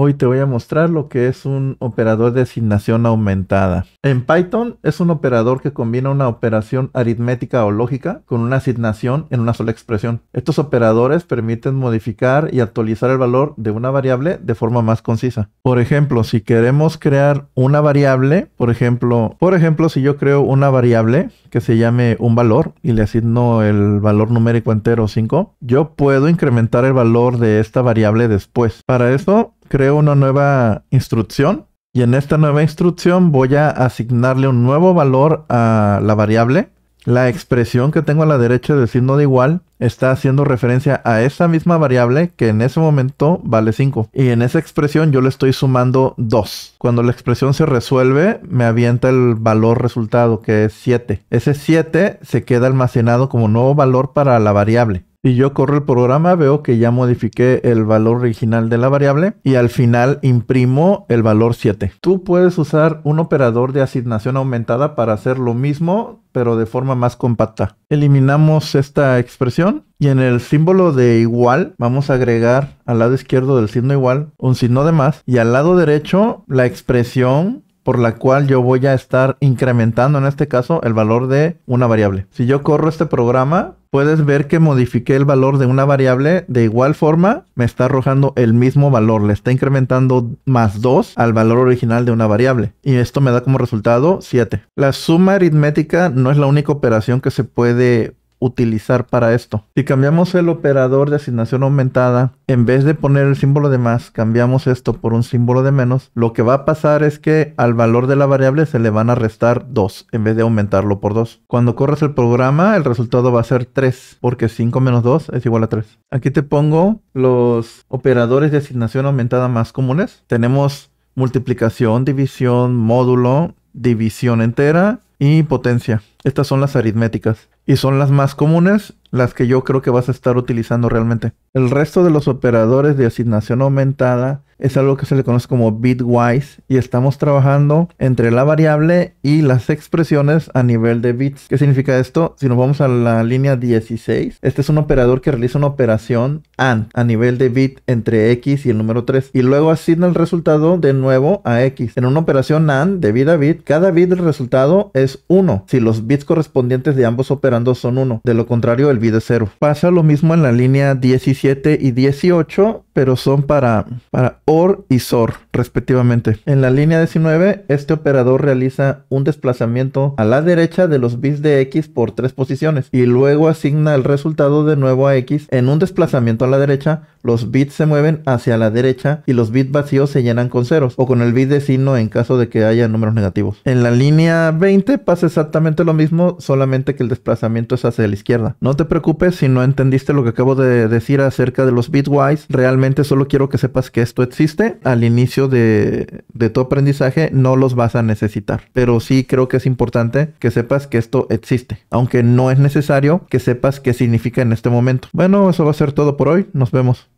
Hoy te voy a mostrar lo que es un operador de asignación aumentada. En Python es un operador que combina una operación aritmética o lógica con una asignación en una sola expresión. Estos operadores permiten modificar y actualizar el valor de una variable de forma más concisa. Por ejemplo, si queremos crear una variable, por ejemplo, por ejemplo, si yo creo una variable que se llame un valor y le asigno el valor numérico entero 5, yo puedo incrementar el valor de esta variable después. Para eso creo una nueva instrucción y en esta nueva instrucción voy a asignarle un nuevo valor a la variable. La expresión que tengo a la derecha del signo de igual está haciendo referencia a esa misma variable que en ese momento vale 5. Y en esa expresión yo le estoy sumando 2. Cuando la expresión se resuelve, me avienta el valor resultado que es 7. Ese 7 se queda almacenado como nuevo valor para la variable y yo corro el programa, veo que ya modifiqué el valor original de la variable y al final imprimo el valor 7. Tú puedes usar un operador de asignación aumentada para hacer lo mismo, pero de forma más compacta. Eliminamos esta expresión y en el símbolo de igual vamos a agregar al lado izquierdo del signo igual un signo de más y al lado derecho la expresión por la cual yo voy a estar incrementando en este caso el valor de una variable. Si yo corro este programa, puedes ver que modifiqué el valor de una variable. De igual forma, me está arrojando el mismo valor. Le está incrementando más 2 al valor original de una variable. Y esto me da como resultado 7. La suma aritmética no es la única operación que se puede utilizar para esto. Si cambiamos el operador de asignación aumentada, en vez de poner el símbolo de más, cambiamos esto por un símbolo de menos, lo que va a pasar es que al valor de la variable se le van a restar 2 en vez de aumentarlo por 2. Cuando corres el programa, el resultado va a ser 3, porque 5 menos 2 es igual a 3. Aquí te pongo los operadores de asignación aumentada más comunes. Tenemos multiplicación, división, módulo, división entera y potencia. Estas son las aritméticas y son las más comunes las que yo creo que vas a estar utilizando realmente. El resto de los operadores de asignación aumentada es algo que se le conoce como bitwise y estamos trabajando entre la variable y las expresiones a nivel de bits. ¿Qué significa esto? Si nos vamos a la línea 16, este es un operador que realiza una operación AND a nivel de bit entre x y el número 3 y luego asigna el resultado de nuevo a x. En una operación AND de bit a bit, cada bit del resultado es 1 si los bits correspondientes de ambos operandos son 1. De lo contrario, el vida cero. Pasa lo mismo en la línea 17 y 18 pero son para, para OR y SOR, respectivamente. En la línea 19, este operador realiza un desplazamiento a la derecha de los bits de X por tres posiciones y luego asigna el resultado de nuevo a X. En un desplazamiento a la derecha, los bits se mueven hacia la derecha y los bits vacíos se llenan con ceros o con el bit de signo en caso de que haya números negativos. En la línea 20 pasa exactamente lo mismo, solamente que el desplazamiento es hacia la izquierda. No te preocupes si no entendiste lo que acabo de decir acerca de los bitwise, realmente solo quiero que sepas que esto existe. Al inicio de, de, tu aprendizaje no los vas a necesitar. Pero sí creo que es importante que sepas que esto existe. Aunque no es necesario que sepas qué significa en este momento. Bueno, eso va a ser todo por hoy. Nos vemos.